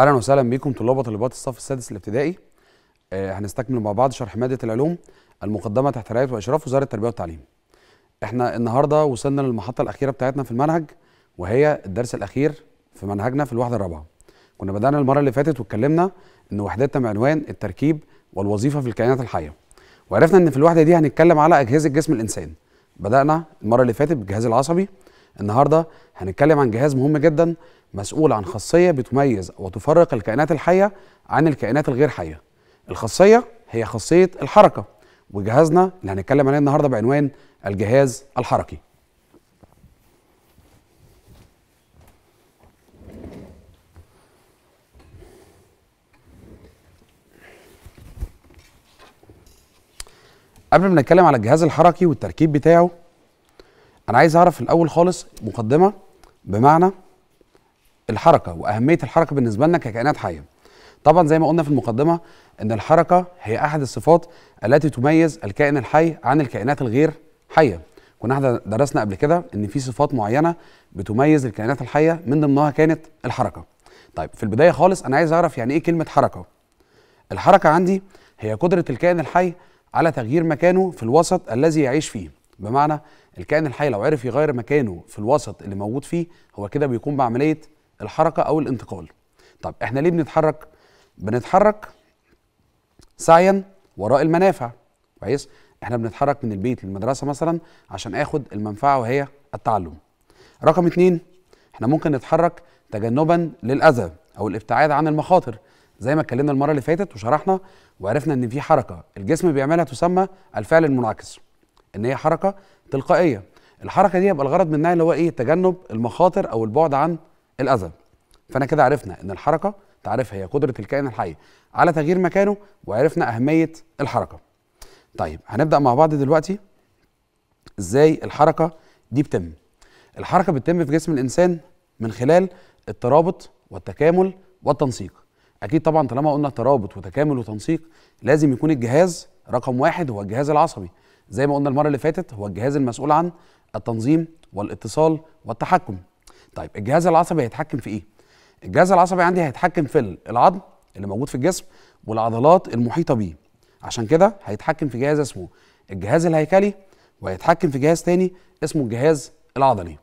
اهلا وسهلا بكم طلاب وطالبات الصف السادس الابتدائي آه هنستكمل مع بعض شرح ماده العلوم المقدمه تحت رعايه واشراف وزاره التربيه والتعليم احنا النهارده وصلنا للمحطه الاخيره بتاعتنا في المنهج وهي الدرس الاخير في منهجنا في الوحده الرابعه كنا بدانا المره اللي فاتت واتكلمنا ان وحدتنا بعنوان التركيب والوظيفه في الكائنات الحيه وعرفنا ان في الوحده دي هنتكلم على اجهزه جسم الانسان بدانا المره اللي فاتت بالجهاز العصبي النهارده هنتكلم عن جهاز مهم جدا مسؤول عن خاصية بتميز وتفرق الكائنات الحية عن الكائنات الغير حية الخاصية هي خاصية الحركة وجهازنا اللي هنتكلم عليه النهاردة بعنوان الجهاز الحركي قبل ما نتكلم على الجهاز الحركي والتركيب بتاعه انا عايز اعرف الاول خالص مقدمه بمعنى الحركه واهميه الحركه بالنسبه لنا ككائنات حيه طبعا زي ما قلنا في المقدمه ان الحركه هي احد الصفات التي تميز الكائن الحي عن الكائنات الغير حيه كنا احنا درسنا قبل كده ان في صفات معينه بتميز الكائنات الحيه من ضمنها كانت الحركه طيب في البدايه خالص انا عايز اعرف يعني ايه كلمه حركه الحركه عندي هي قدره الكائن الحي على تغيير مكانه في الوسط الذي يعيش فيه بمعنى الكائن الحي لو عرف يغير مكانه في الوسط اللي موجود فيه هو كده بيقوم بعمليه الحركه او الانتقال طب احنا ليه بنتحرك بنتحرك سعيا وراء المنافع كويس احنا بنتحرك من البيت للمدرسه مثلا عشان اخد المنفعه وهي التعلم رقم اتنين احنا ممكن نتحرك تجنبا للاذى او الابتعاد عن المخاطر زي ما اتكلمنا المره اللي فاتت وشرحنا وعرفنا ان في حركه الجسم بيعملها تسمى الفعل المنعكس ان هي حركه تلقائيه الحركه دي يبقى الغرض منها اللي هو ايه تجنب المخاطر او البعد عن الأذى فأنا كده عرفنا إن الحركة تعرفها هي قدرة الكائن الحي على تغيير مكانه وعرفنا أهمية الحركة طيب هنبدأ مع بعض دلوقتي إزاي الحركة دي بتم الحركة بتتم في جسم الإنسان من خلال الترابط والتكامل والتنسيق أكيد طبعا طالما قلنا ترابط وتكامل وتنسيق لازم يكون الجهاز رقم واحد هو الجهاز العصبي زي ما قلنا المرة اللي فاتت هو الجهاز المسؤول عن التنظيم والاتصال والتحكم طيب الجهاز العصبي هيتحكم في ايه الجهاز العصبي عندي هيتحكم في العظم اللي موجود في الجسم والعضلات المحيطه بيه عشان كده هيتحكم في جهاز اسمه الجهاز الهيكلي وهيتحكم في جهاز تاني اسمه الجهاز العضلي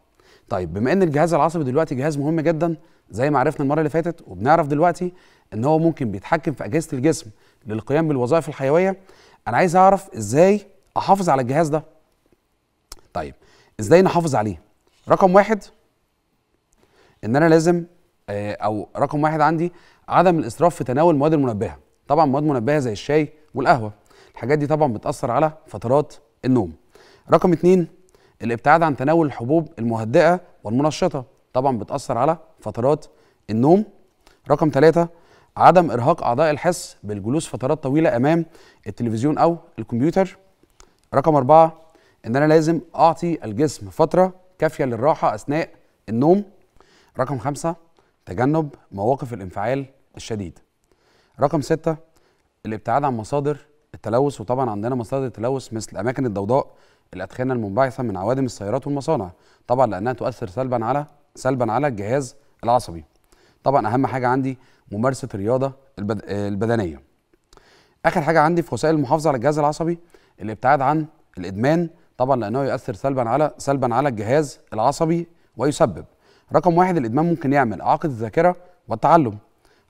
طيب بما ان الجهاز العصبي دلوقتي جهاز مهم جدا زي ما عرفنا المره اللي فاتت وبنعرف دلوقتي ان هو ممكن بيتحكم في اجهزه الجسم للقيام بالوظائف الحيويه انا عايز اعرف ازاي احافظ على الجهاز ده طيب ازاي نحافظ عليه رقم واحد ان انا لازم آه، او رقم واحد عندي عدم الاسراف في تناول المواد المنبهه طبعا مواد منبهه زي الشاي والقهوه الحاجات دي طبعا بتاثر على فترات النوم رقم اتنين الابتعاد عن تناول الحبوب المهدئه والمنشطه طبعا بتاثر على فترات النوم رقم ثلاثة عدم ارهاق اعضاء الحس بالجلوس فترات طويله امام التلفزيون او الكمبيوتر رقم أربعة ان انا لازم اعطي الجسم فتره كافيه للراحه اثناء النوم رقم خمسة تجنب مواقف الانفعال الشديد رقم ستة الابتعاد عن مصادر التلوث وطبعا عندنا مصادر التلوث مثل أماكن الضوضاء الأدخنة المنبعثة من عوادم السيارات والمصانع طبعا لأنها تؤثر سلبا على سلبا على الجهاز العصبي طبعا أهم حاجة عندي ممارسة الرياضة البد... البدنية آخر حاجة عندي في وسائل المحافظة على الجهاز العصبي الابتعاد عن الإدمان طبعا لأنه يؤثر سلبا على سلبا على الجهاز العصبي ويسبب رقم واحد الادمان ممكن يعمل اعاقه الذاكره والتعلم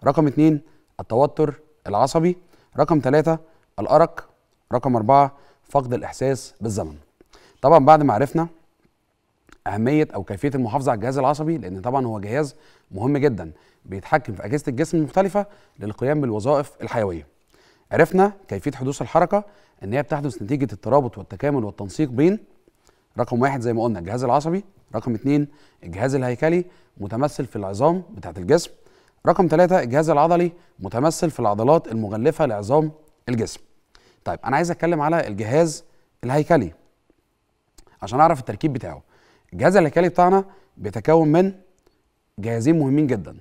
رقم اتنين التوتر العصبي رقم ثلاثة الارق رقم أربعة فقد الاحساس بالزمن طبعا بعد ما عرفنا اهميه او كيفيه المحافظه على الجهاز العصبي لان طبعا هو جهاز مهم جدا بيتحكم في اجهزه الجسم المختلفه للقيام بالوظائف الحيويه عرفنا كيفيه حدوث الحركه ان هي بتحدث نتيجه الترابط والتكامل والتنسيق بين رقم واحد زي ما قلنا الجهاز العصبي رقم اثنين الجهاز الهيكلي متمثل في العظام بتاعة الجسم رقم ثلاثة الجهاز العضلي متمثل في العضلات المغلفة لعظام الجسم طيب أنا عايز أتكلم على الجهاز الهيكلي عشان أعرف التركيب بتاعه الجهاز الهيكلي بتاعنا بيتكون من جهازين مهمين جدا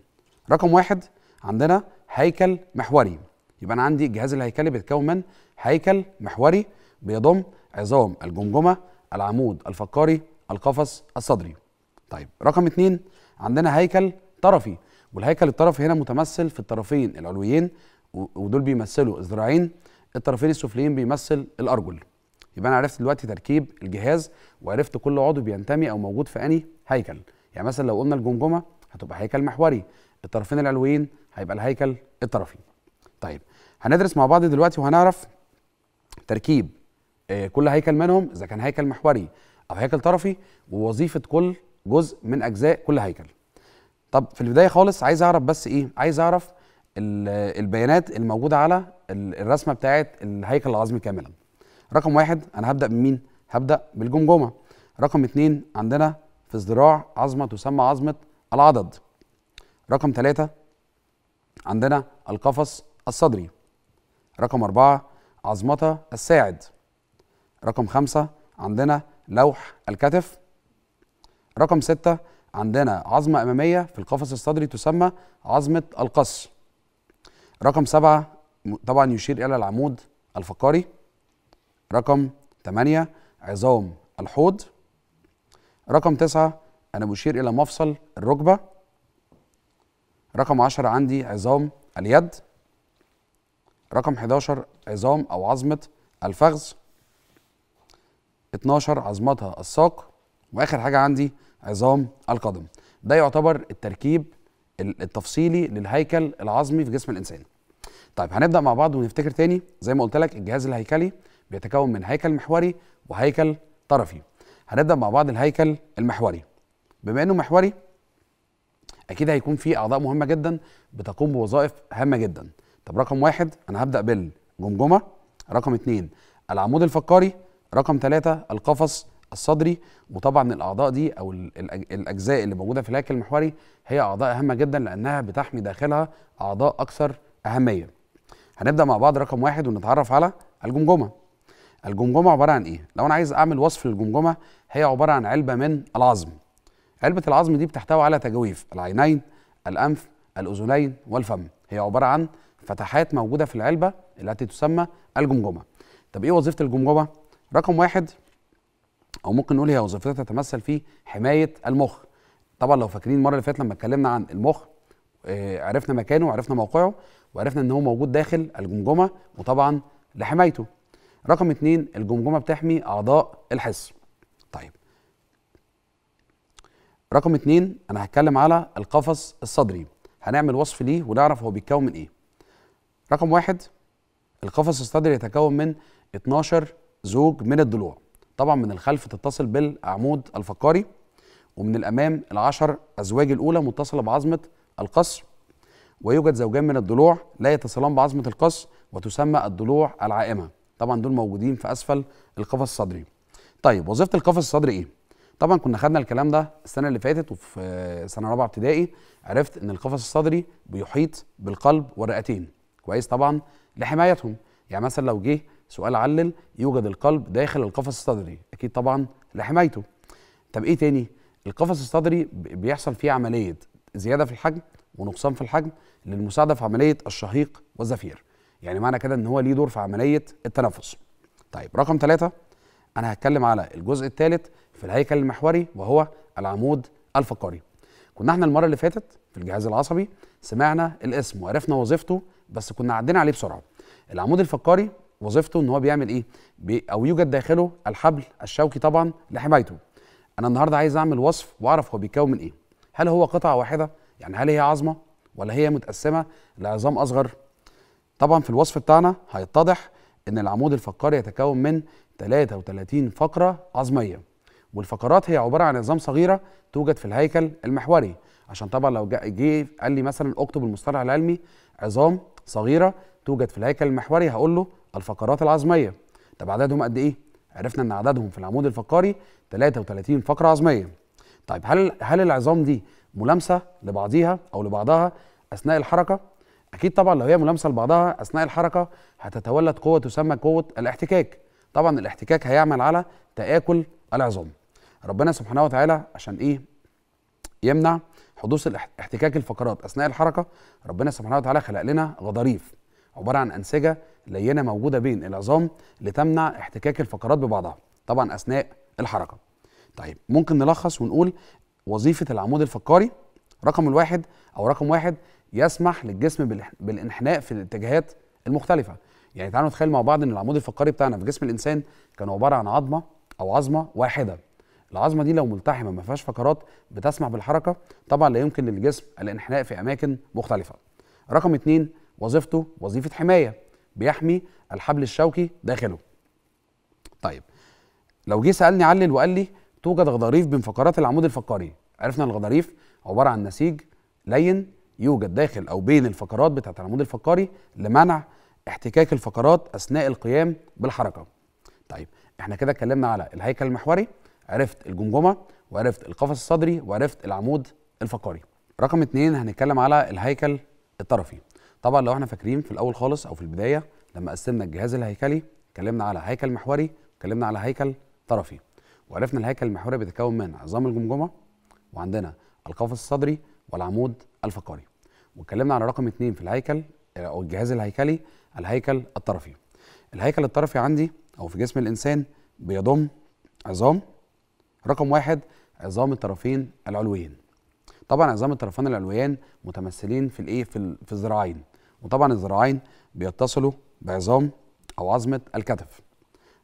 رقم واحد عندنا هيكل محوري يبقى أنا عندي الجهاز الهيكلي بيتكون من هيكل محوري بيضم عظام الجمجمة العمود الفقري القفص الصدري طيب رقم اتنين عندنا هيكل طرفي والهيكل الطرفي هنا متمثل في الطرفين العلويين ودول بيمثلوا الذراعين الطرفين السفليين بيمثل الارجل يبقى انا عرفت دلوقتي تركيب الجهاز وعرفت كل عضو بينتمي او موجود في انهي هيكل يعني مثلا لو قلنا الجمجمه هتبقى هيكل محوري الطرفين العلويين هيبقى الهيكل الطرفي طيب هندرس مع بعض دلوقتي وهنعرف تركيب آه، كل هيكل منهم اذا كان هيكل محوري او هيكل طرفي ووظيفه كل جزء من اجزاء كل هيكل طب في البدايه خالص عايز اعرف بس ايه عايز اعرف البيانات الموجوده على الرسمه بتاعه الهيكل العظمي كاملا رقم واحد انا هبدا بمين هبدا بالجمجمه رقم اتنين عندنا في الذراع عظمه تسمى عظمه العضد رقم ثلاثة عندنا القفص الصدري رقم أربعة عظمتها الساعد رقم خمسة عندنا لوح الكتف رقم ستة عندنا عظمة أمامية في القفص الصدري تسمى عظمة القص رقم سبعة طبعا يشير إلى العمود الفقري رقم ثمانية عظام الحوض رقم تسعة أنا بشير إلى مفصل الركبة رقم عشرة عندي عظام اليد رقم 11 عظام أو عظمة الفخذ 12 عظمتها الساق واخر حاجه عندي عظام القدم ده يعتبر التركيب التفصيلي للهيكل العظمي في جسم الانسان طيب هنبدا مع بعض ونفتكر تاني زي ما قلت لك الجهاز الهيكلي بيتكون من هيكل محوري وهيكل طرفي هنبدا مع بعض الهيكل المحوري بما انه محوري اكيد هيكون فيه اعضاء مهمه جدا بتقوم بوظائف هامه جدا طب رقم واحد انا هبدا بالجمجمه رقم اتنين العمود الفقري رقم ثلاثة القفص الصدري وطبعا الاعضاء دي او الاجزاء اللي موجوده في الهيكل المحوري هي اعضاء هامه جدا لانها بتحمي داخلها اعضاء اكثر اهميه. هنبدا مع بعض رقم واحد ونتعرف على الجمجمه. الجمجمه عباره عن ايه؟ لو انا عايز اعمل وصف للجمجمه هي عباره عن علبه من العظم. علبه العظم دي بتحتوي على تجاويف العينين، الانف، الاذنين والفم. هي عباره عن فتحات موجوده في العلبه التي تسمى الجمجمه. طب ايه وظيفه الجمجمه؟ رقم واحد او ممكن نقول هي وظيفتها تتمثل في حمايه المخ طبعا لو فاكرين المره اللي فاتت لما اتكلمنا عن المخ آه، عرفنا مكانه وعرفنا موقعه وعرفنا ان هو موجود داخل الجمجمه وطبعا لحمايته رقم اتنين الجمجمه بتحمي اعضاء الحس طيب رقم اتنين انا هتكلم على القفص الصدري هنعمل وصف ليه ونعرف هو بيتكون من ايه رقم واحد القفص الصدري يتكون من 12 زوج من الضلوع طبعا من الخلف تتصل بالعمود الفقاري ومن الامام العشر ازواج الاولى متصله بعظمه القصر ويوجد زوجان من الضلوع لا يتصلان بعظمه القصر وتسمى الضلوع العائمه طبعا دول موجودين في اسفل القفص الصدري طيب وظيفه القفص الصدري ايه طبعا كنا خدنا الكلام ده السنه اللي فاتت وفي سنه رابعه ابتدائي عرفت ان القفص الصدري بيحيط بالقلب والرئتين كويس طبعا لحمايتهم يعني مثلا لو جه سؤال علل يوجد القلب داخل القفص الصدري اكيد طبعا لحمايته طب ايه تاني القفص الصدري بيحصل فيه عمليه زياده في الحجم ونقصان في الحجم للمساعده في عمليه الشهيق والزفير يعني معنى كده ان هو ليه دور في عمليه التنفس طيب رقم ثلاثة انا هتكلم على الجزء الثالث في الهيكل المحوري وهو العمود الفقري كنا احنا المره اللي فاتت في الجهاز العصبي سمعنا الاسم وعرفنا وظيفته بس كنا عدينا عليه بسرعه العمود الفقري وظيفته ان هو بيعمل ايه بي او يوجد داخله الحبل الشوكي طبعا لحمايته انا النهارده عايز اعمل وصف واعرف هو بيتكون من ايه هل هو قطعه واحده يعني هل هي عظمه ولا هي متقسمه لعظام اصغر طبعا في الوصف بتاعنا هيتضح ان العمود الفقري يتكون من 33 فقره عظميه والفقرات هي عباره عن عظام صغيره توجد في الهيكل المحوري عشان طبعا لو جه قال لي مثلا اكتب المصطلح العلمي عظام صغيره توجد في الهيكل المحوري هقول له الفقرات العظميه طب عددهم قد ايه عرفنا ان عددهم في العمود الفقري 33 فقره عظميه طيب هل هل العظام دي ملامسه لبعضيها او لبعضها اثناء الحركه اكيد طبعا لو هي ملامسه لبعضها اثناء الحركه هتتولد قوه تسمى قوه الاحتكاك طبعا الاحتكاك هيعمل على تاكل العظام ربنا سبحانه وتعالى عشان ايه يمنع حدوث احتكاك الفقرات اثناء الحركه ربنا سبحانه وتعالى خلق لنا غضاريف عباره عن انسجه لينه موجوده بين العظام لتمنع احتكاك الفقرات ببعضها طبعا اثناء الحركه طيب ممكن نلخص ونقول وظيفه العمود الفقري رقم الواحد او رقم واحد يسمح للجسم بالانحناء في الاتجاهات المختلفه يعني تعالوا نتخيل مع بعض ان العمود الفقري بتاعنا في جسم الانسان كان عباره عن عظمه او عظمه واحده العظمه دي لو ملتحمه ما فيهاش فقرات بتسمح بالحركه طبعا لا يمكن للجسم الانحناء في اماكن مختلفه رقم اتنين وظيفته وظيفه حمايه بيحمي الحبل الشوكي داخله طيب لو جه سالني علل وقال لي توجد غضاريف بين فقرات العمود الفقري عرفنا الغضاريف عباره عن نسيج لين يوجد داخل او بين الفقرات بتاعه العمود الفقري لمنع احتكاك الفقرات اثناء القيام بالحركه طيب احنا كده اتكلمنا على الهيكل المحوري عرفت الجمجمه وعرفت القفص الصدري وعرفت العمود الفقري رقم اتنين هنتكلم على الهيكل الطرفي طبعا لو احنا فاكرين في الاول خالص او في البدايه لما قسمنا الجهاز الهيكلي اتكلمنا على هيكل محوري اتكلمنا على هيكل طرفي وعرفنا الهيكل المحوري بيتكون من عظام الجمجمه وعندنا القفص الصدري والعمود الفقري واتكلمنا على رقم اثنين في الهيكل آه، او الجهاز الهيكلي الهيكل الطرفي الهيكل الطرفي عندي او في جسم الانسان بيضم عظام رقم واحد عظام الطرفين العلويين طبعا عظام الطرفين العلويين متمثلين في الايه في الذراعين وطبعا الذراعين بيتصلوا بعظام او عظمه الكتف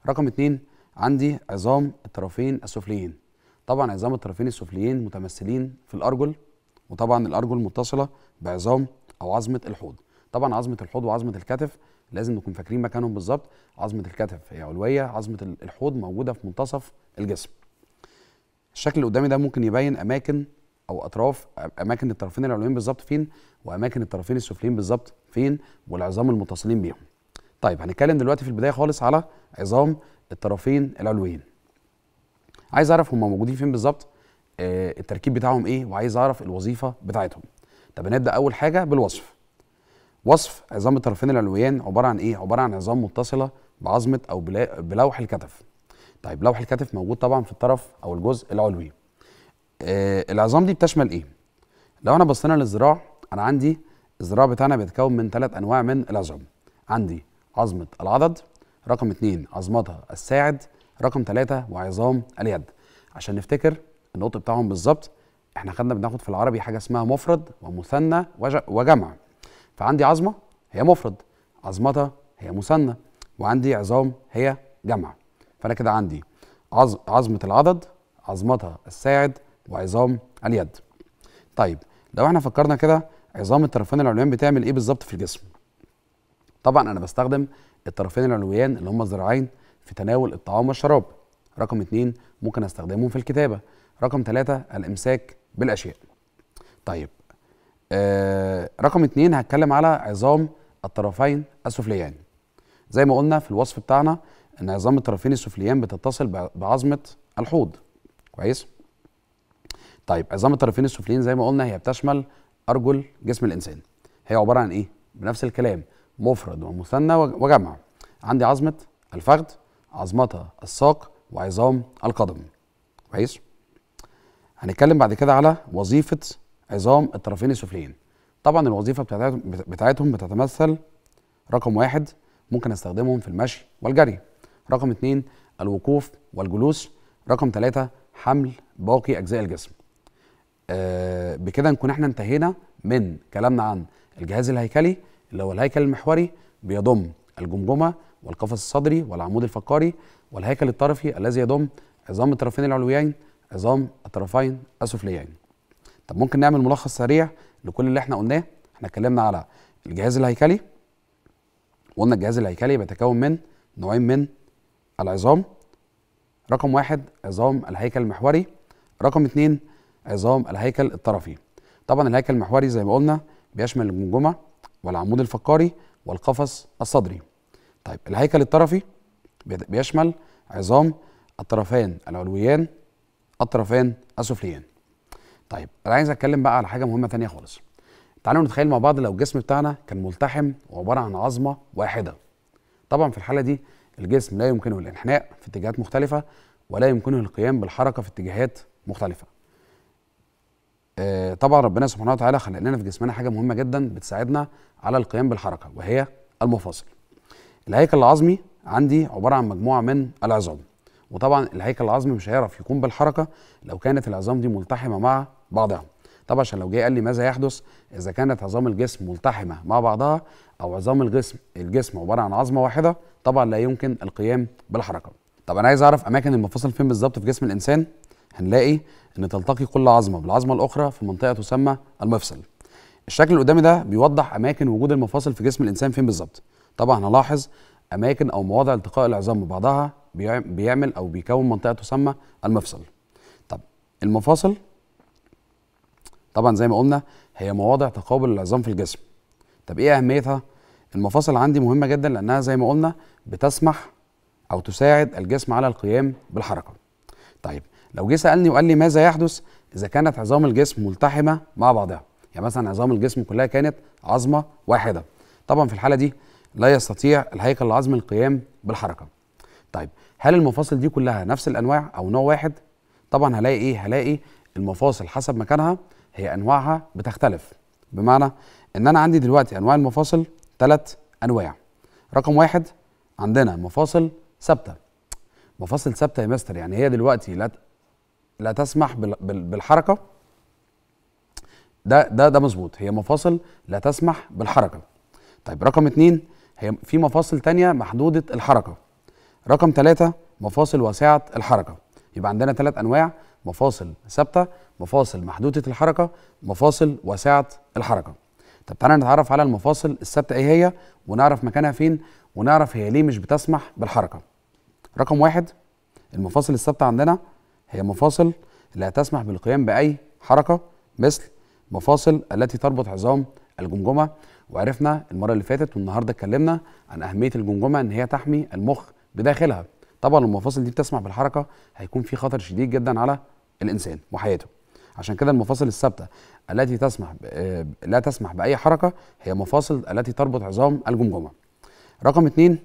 رقم اتنين عندي عظام الطرفين السفليين طبعا عظام الطرفين السفليين متمثلين في الارجل وطبعا الارجل متصله بعظام او عظمه الحوض طبعا عظمه الحوض وعظمه الكتف لازم نكون فاكرين مكانهم بالظبط عظمه الكتف هي علويه عظمه الحوض موجوده في منتصف الجسم الشكل اللي قدامي ده ممكن يبين اماكن او اطراف اماكن الطرفين العلويين بالظبط فين واماكن الطرفين السفليين بالظبط فين والعظام المتصلين بيهم طيب هنتكلم دلوقتي في البدايه خالص على عظام الطرفين العلويين عايز اعرف هم موجودين فين بالظبط آه التركيب بتاعهم ايه وعايز اعرف الوظيفه بتاعتهم طب هنبدا اول حاجه بالوصف وصف عظام الطرفين العلويين عباره عن ايه عباره عن عظام متصله بعظمه او بلوح الكتف طيب لوح الكتف موجود طبعا في الطرف او الجزء العلوي آه، العظام دي بتشمل ايه؟ لو انا بصينا للذراع انا عندي الذراع بتاعنا بيتكون من ثلاث انواع من العظام عندي عظمه العضد رقم اثنين عظمتها الساعد رقم ثلاثة وعظام اليد عشان نفتكر النقط بتاعهم بالظبط احنا خدنا بناخد في العربي حاجه اسمها مفرد ومثنى وجمع فعندي عظمه هي مفرد عظمتها هي مثنى وعندي عظام هي جمع فانا كده عندي عظمه العضد عظمتها الساعد وعظام اليد طيب لو احنا فكرنا كده عظام الطرفين العلويان بتعمل ايه بالظبط في الجسم طبعا انا بستخدم الطرفين العلويان اللي هم الذراعين في تناول الطعام والشراب رقم اتنين ممكن استخدمهم في الكتابه رقم ثلاثة الامساك بالاشياء طيب آه رقم اتنين هتكلم على عظام الطرفين السفليان زي ما قلنا في الوصف بتاعنا ان عظام الطرفين السفليان بتتصل بعظمه الحوض كويس طيب عظام الطرفين السفليين زي ما قلنا هي بتشمل ارجل جسم الانسان هي عباره عن ايه بنفس الكلام مفرد ومثنى وجمع عندي عظمه الفخذ عظمتها الساق وعظام القدم كويس هنتكلم بعد كده على وظيفه عظام الطرفين السفليين طبعا الوظيفه بتاعتهم بتتمثل رقم واحد ممكن استخدمهم في المشي والجري رقم اثنين الوقوف والجلوس رقم ثلاثة حمل باقي أجزاء الجسم آه، بكده نكون احنا انتهينا من كلامنا عن الجهاز الهيكلي اللي هو الهيكل المحوري بيضم الجمجمه والقفص الصدري والعمود الفقري والهيكل الطرفي الذي يضم عظام الطرفين العلويين عظام الطرفين السفليين طب ممكن نعمل ملخص سريع لكل اللي احنا قلناه احنا اتكلمنا على الجهاز الهيكلي قلنا الجهاز الهيكلي بيتكون من نوعين من العظام رقم واحد عظام الهيكل المحوري رقم اتنين عظام الهيكل الطرفي طبعا الهيكل المحوري زي ما قلنا بيشمل الجمجمه والعمود الفقري والقفص الصدري طيب الهيكل الطرفي بيشمل عظام الطرفان العلويان الطرفان السفليان طيب انا عايز اتكلم بقى على حاجه مهمه ثانيه خالص تعالوا نتخيل مع بعض لو الجسم بتاعنا كان ملتحم وعباره عن عظمه واحده طبعا في الحاله دي الجسم لا يمكنه الانحناء في اتجاهات مختلفه ولا يمكنه القيام بالحركه في اتجاهات مختلفه آه، طبعا ربنا سبحانه وتعالى خلق لنا في جسمنا حاجه مهمه جدا بتساعدنا على القيام بالحركه وهي المفاصل الهيكل العظمي عندي عباره عن مجموعه من العظام وطبعا الهيكل العظمي مش هيعرف يقوم بالحركه لو كانت العظام دي ملتحمه مع بعضها طبعا عشان لو جه قال لي ماذا يحدث اذا كانت عظام الجسم ملتحمه مع بعضها او عظام الجسم الجسم عباره عن عظمه واحده طبعا لا يمكن القيام بالحركه طب انا عايز اعرف اماكن المفاصل فين بالظبط في جسم الانسان هنلاقي ان تلتقي كل عظمه بالعظمه الاخرى في منطقه تسمى المفصل الشكل اللي قدامي ده بيوضح اماكن وجود المفاصل في جسم الانسان فين بالظبط طبعا هنلاحظ اماكن او مواضع التقاء العظام ببعضها بيعمل او بيكون منطقه تسمى المفصل طب المفاصل طبعا زي ما قلنا هي مواضع تقابل العظام في الجسم طب ايه اهميتها المفاصل عندي مهمه جدا لانها زي ما قلنا بتسمح او تساعد الجسم على القيام بالحركه طيب لو جه سالني وقال لي ماذا يحدث اذا كانت عظام الجسم ملتحمه مع بعضها يعني مثلا عظام الجسم كلها كانت عظمه واحده طبعا في الحاله دي لا يستطيع الهيكل العظمي القيام بالحركه طيب هل المفاصل دي كلها نفس الانواع او نوع واحد طبعا هلاقي ايه هلاقي المفاصل حسب مكانها هي انواعها بتختلف بمعنى ان انا عندي دلوقتي انواع المفاصل ثلاث انواع رقم واحد عندنا مفاصل ثابته مفاصل ثابته يا مستر يعني هي دلوقتي لا لا تسمح بالحركه ده ده ده مظبوط هي مفاصل لا تسمح بالحركه طيب رقم اتنين هي في مفاصل تانية محدودة الحركة رقم تلاتة مفاصل واسعة الحركة يبقى عندنا ثلاث أنواع مفاصل ثابتة مفاصل محدودة الحركة مفاصل واسعة الحركة طب تعالى نتعرف على المفاصل الثابتة ايه هي ونعرف مكانها فين ونعرف هي ليه مش بتسمح بالحركة رقم واحد المفاصل الثابتة عندنا هي مفاصل لا تسمح بالقيام باي حركه مثل مفاصل التي تربط عظام الجمجمه وعرفنا المره اللي فاتت والنهارده اتكلمنا عن اهميه الجمجمه ان هي تحمي المخ بداخلها طبعا المفاصل دي بتسمح بالحركه هيكون في خطر شديد جدا على الانسان وحياته عشان كده المفاصل الثابته التي تسمح ب... آه، لا تسمح باي حركه هي مفاصل التي تربط عظام الجمجمه رقم اتنين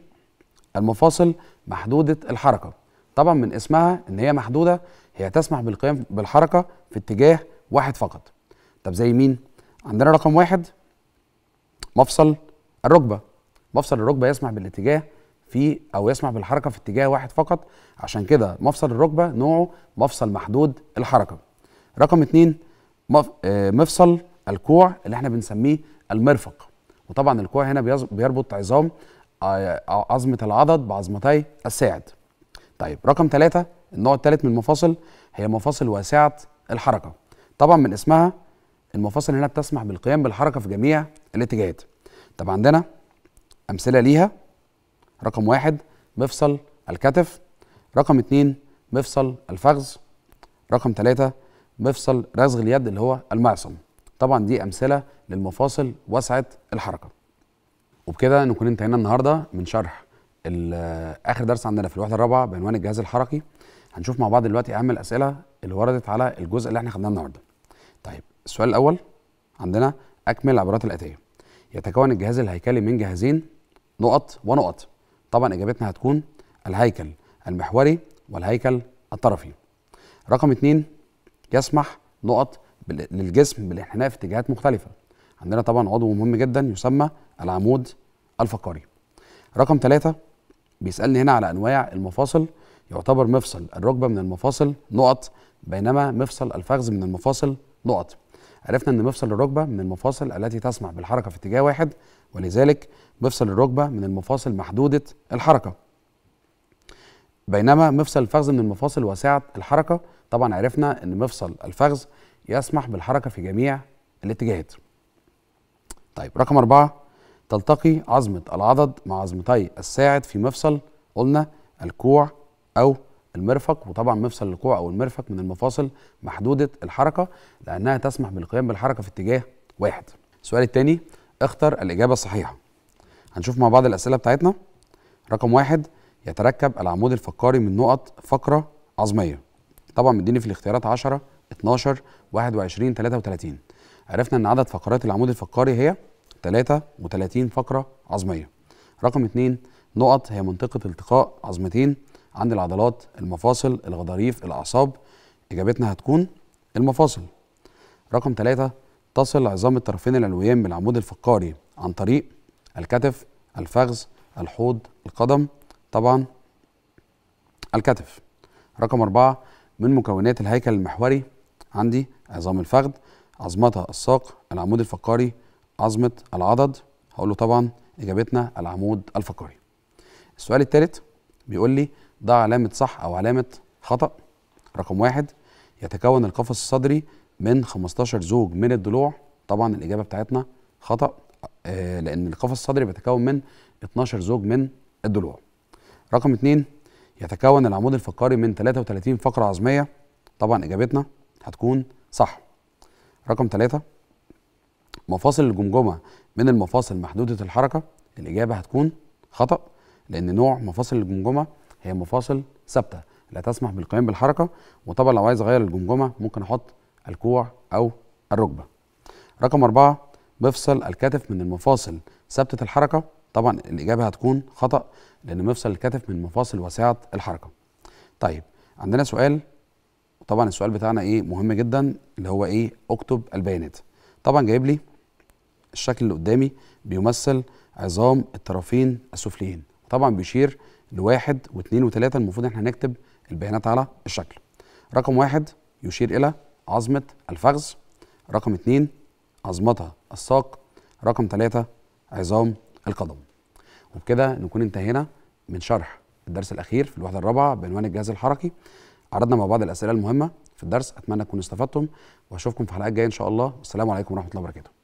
المفاصل محدوده الحركه طبعا من اسمها ان هي محدوده هي تسمح بالقيام بالحركة في اتجاه واحد فقط طب زي مين؟ عندنا رقم واحد مفصل الركبة مفصل الركبة يسمح بالاتجاه في أو يسمح بالحركة في اتجاه واحد فقط عشان كده مفصل الركبة نوعه مفصل محدود الحركة رقم اتنين آه، مفصل الكوع اللي احنا بنسميه المرفق وطبعا الكوع هنا بيربط عظام آه، عظمة العضد بعظمتي الساعد طيب رقم ثلاثة النوع الثالث من المفاصل هي مفاصل واسعة الحركة طبعا من اسمها المفاصل هنا بتسمح بالقيام بالحركة في جميع الاتجاهات طب عندنا أمثلة ليها رقم واحد مفصل الكتف رقم اتنين مفصل الفخذ رقم ثلاثة مفصل رزغ اليد اللي هو المعصم طبعا دي أمثلة للمفاصل واسعة الحركة وبكده نكون انتهينا النهارده من شرح اخر درس عندنا في الوحده الرابعه بعنوان الجهاز الحركي هنشوف مع بعض دلوقتي اهم الاسئله اللي وردت على الجزء اللي احنا خدناه النهارده طيب السؤال الاول عندنا اكمل العبارات الاتيه يتكون الجهاز الهيكلي من جهازين نقط ونقط طبعا اجابتنا هتكون الهيكل المحوري والهيكل الطرفي رقم اتنين يسمح نقط للجسم بالانحناء في اتجاهات مختلفه عندنا طبعا عضو مهم جدا يسمى العمود الفقري رقم ثلاثة بيسالني هنا على انواع المفاصل يعتبر مفصل الركبه من المفاصل نقط بينما مفصل الفخذ من المفاصل نقط عرفنا ان مفصل الركبه من المفاصل التي تسمح بالحركه في اتجاه واحد ولذلك مفصل الركبه من المفاصل محدوده الحركه بينما مفصل الفخذ من المفاصل واسعه الحركه طبعا عرفنا ان مفصل الفخذ يسمح بالحركه في جميع الاتجاهات طيب رقم أربعة تلتقي عظمة العضد مع عظمتي الساعد في مفصل قلنا الكوع أو المرفق وطبعا مفصل الكوع أو المرفق من المفاصل محدودة الحركة لأنها تسمح بالقيام بالحركة في اتجاه واحد السؤال الثاني اختر الإجابة الصحيحة هنشوف مع بعض الأسئلة بتاعتنا رقم واحد يتركب العمود الفقاري من نقط فقرة عظمية طبعا مديني في الاختيارات 10 12 21 33 عرفنا ان عدد فقرات العمود الفقري هي 33 فقرة عظمية رقم 2 نقط هي منطقة التقاء عظمتين عند العضلات المفاصل الغضاريف الأعصاب إجابتنا هتكون المفاصل رقم 3 تصل عظام الطرفين العلويين بالعمود الفقاري عن طريق الكتف الفخذ الحوض القدم طبعا الكتف رقم أربعة من مكونات الهيكل المحوري عندي عظام الفخذ عظمتها الساق العمود الفقاري عظمة العضد هقول له طبعا إجابتنا العمود الفقري السؤال الثالث بيقول لي ضع علامة صح أو علامة خطأ رقم واحد يتكون القفص الصدري من 15 زوج من الضلوع طبعا الإجابة بتاعتنا خطأ آه لأن القفص الصدري بيتكون من 12 زوج من الضلوع رقم اثنين يتكون العمود الفقري من 33 فقرة عظمية طبعا إجابتنا هتكون صح رقم ثلاثة مفاصل الجمجمه من المفاصل محدوده الحركه الاجابه هتكون خطا لان نوع مفاصل الجمجمه هي مفاصل ثابته لا تسمح بالقيام بالحركه وطبعا لو عايز اغير الجمجمه ممكن احط الكوع او الركبه رقم أربعة مفصل الكتف من المفاصل ثابته الحركه طبعا الاجابه هتكون خطا لان مفصل الكتف من مفاصل واسعه الحركه طيب عندنا سؤال طبعا السؤال بتاعنا ايه مهم جدا اللي هو ايه اكتب البيانات طبعا جايب لي الشكل اللي قدامي بيمثل عظام الطرفين السفليين طبعا بيشير لواحد واثنين وثلاثة المفروض احنا نكتب البيانات على الشكل رقم واحد يشير إلى عظمة الفخذ رقم اثنين عظمتها الساق رقم ثلاثة عظام القدم وبكده نكون انتهينا من شرح الدرس الأخير في الوحدة الرابعة بعنوان الجهاز الحركي عرضنا مع بعض الاسئله المهمه في الدرس اتمنى تكونوا استفدتم واشوفكم في حلقات جايه ان شاء الله والسلام عليكم ورحمه الله وبركاته